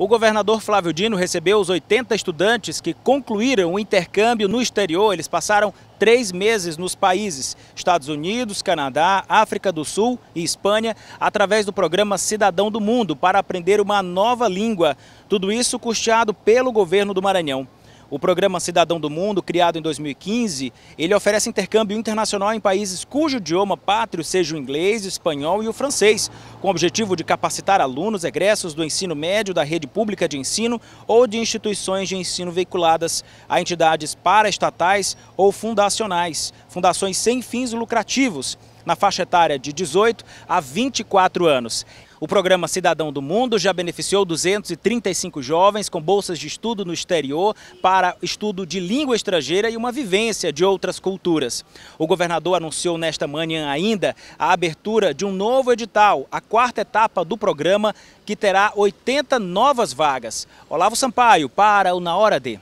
O governador Flávio Dino recebeu os 80 estudantes que concluíram o intercâmbio no exterior. Eles passaram três meses nos países Estados Unidos, Canadá, África do Sul e Espanha, através do programa Cidadão do Mundo, para aprender uma nova língua. Tudo isso custeado pelo governo do Maranhão. O programa Cidadão do Mundo, criado em 2015, ele oferece intercâmbio internacional em países cujo idioma pátrio seja o inglês, espanhol e o francês, com o objetivo de capacitar alunos egressos do ensino médio da rede pública de ensino ou de instituições de ensino veiculadas a entidades paraestatais ou fundacionais, fundações sem fins lucrativos, na faixa etária de 18 a 24 anos. O programa Cidadão do Mundo já beneficiou 235 jovens com bolsas de estudo no exterior para estudo de língua estrangeira e uma vivência de outras culturas. O governador anunciou nesta manhã ainda a abertura de um novo edital, a quarta etapa do programa, que terá 80 novas vagas. Olavo Sampaio, para o Na Hora D.